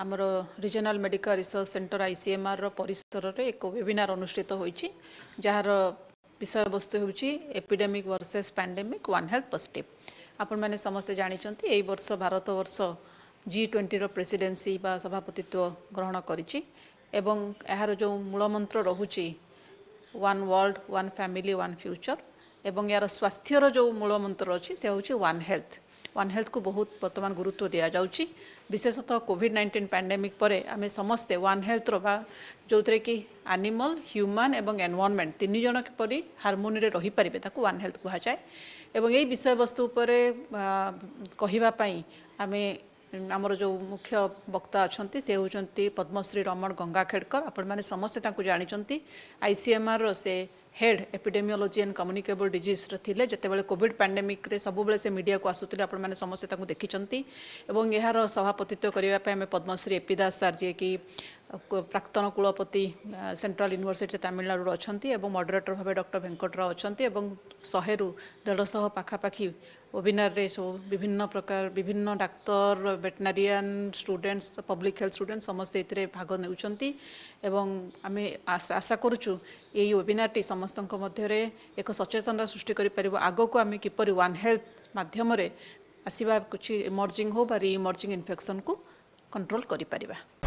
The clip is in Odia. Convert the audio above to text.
ଆମର ରିଜିଓନାଲ ମେଡ଼ିକାଲ ରିସର୍ଚ୍ଚ ସେଣ୍ଟର ଆଇସିଏମ୍ଆର୍ର ପରିସରରେ ଏକ ୱେବିନାର ଅନୁଷ୍ଠିତ ହୋଇଛି ଯାହାର ବିଷୟବସ୍ତୁ ହେଉଛି epidemic versus pandemic one health positive ଆପଣମାନେ ସମସ୍ତେ ଜାଣିଛନ୍ତି ଏହି ବର୍ଷ ଭାରତବର୍ଷ ଜି ଟ୍ୱେଣ୍ଟିର ପ୍ରେସିଡେନ୍ସି ବା ସଭାପତିତ୍ୱ ଗ୍ରହଣ କରିଛି ଏବଂ ଏହାର ଯେଉଁ ମୂଳମନ୍ତ୍ର ରହୁଛି one world one family one future ଏବଂ ଏହାର ସ୍ୱାସ୍ଥ୍ୟର ଯେଉଁ ମୂଳମନ୍ତ୍ର ଅଛି ସେ ହେଉଛି ୱାନ୍ ହେଲ୍ଥ ୱାନ୍ ହେଲ୍ଥକୁ ବହୁତ ବର୍ତ୍ତମାନ ଗୁରୁତ୍ୱ ଦିଆଯାଉଛି ବିଶେଷତଃ କୋଭିଡ଼ ନାଇଣ୍ଟିନ୍ ପ୍ୟାଣ୍ଡେମିକ୍ ପରେ ଆମେ ସମସ୍ତେ ୱାନ୍ ହେଲ୍ଥର ବା ଯେଉଁଥିରେ କି ଆନିମଲ୍ ହ୍ୟୁମାନ୍ ଏବଂ ଏନ୍ଭାରମେଣ୍ଟ ତିନି ଜଣ କିପରି ହାରମୋନିରେ ରହିପାରିବେ ତାକୁ ୱାନ୍ ହେଲ୍ଥ କୁହାଯାଏ ଏବଂ ଏଇ ବିଷୟବସ୍ତୁ ଉପରେ କହିବା ପାଇଁ ଆମେ ଆମର ଯେଉଁ ମୁଖ୍ୟ ବକ୍ତା ଅଛନ୍ତି ସେ ହେଉଛନ୍ତି ପଦ୍ମଶ୍ରୀ ରମଣ ଗଙ୍ଗାଖେଡ଼କର ଆପଣମାନେ ସମସ୍ତେ ତାଙ୍କୁ ଜାଣିଛନ୍ତି ଆଇ ସି ଏମ୍ ଆର୍ର ସେ हेड एपिडेमिओलोजी एंड कम्युनिकेबल डिजीज्र थे जितेबाला कोविड पैंडेमिक सब से मीडिया को आसूले आपण मैंने समस्ते यार सभापतित्व करने पद्मश्री एपी दास सर जी कि ପ୍ରାକ୍ତନ କୁଳପତି ସେଣ୍ଟ୍ରାଲ ୟୁନିଭର୍ସିଟି ତାମିଲନାଡ଼ୁରୁ ଅଛନ୍ତି ଏବଂ ମଡରେଟର ଭାବେ ଡକ୍ଟର ଭେଙ୍କଟରାଓ ଅଛନ୍ତି ଏବଂ ଶହେରୁ ଦେଢ଼ଶହ ପାଖାପାଖି ୱେବିନାରରେ ସବୁ ବିଭିନ୍ନ ପ୍ରକାର ବିଭିନ୍ନ ଡାକ୍ତର veterinarian students public health student ସମସ୍ତେ ଏଥିରେ ଭାଗ ନେଉଛନ୍ତି ଏବଂ ଆମେ ଆଶା କରୁଛୁ ଏହି ୱେବିନାରଟି ସମସ୍ତଙ୍କ ମଧ୍ୟରେ ଏକ ସଚେତନତା ସୃଷ୍ଟି କରିପାରିବ ଆଗକୁ ଆମେ କିପରି ୱାନ୍ ହେଲ୍ଥ ମାଧ୍ୟମରେ ଆସିବା କିଛି ଇମର୍ଜିଂ ହେଉ ବା ରି ଇମର୍ଜିଂ ଇନଫେକ୍ସନ୍କୁ କଣ୍ଟ୍ରୋଲ କରିପାରିବା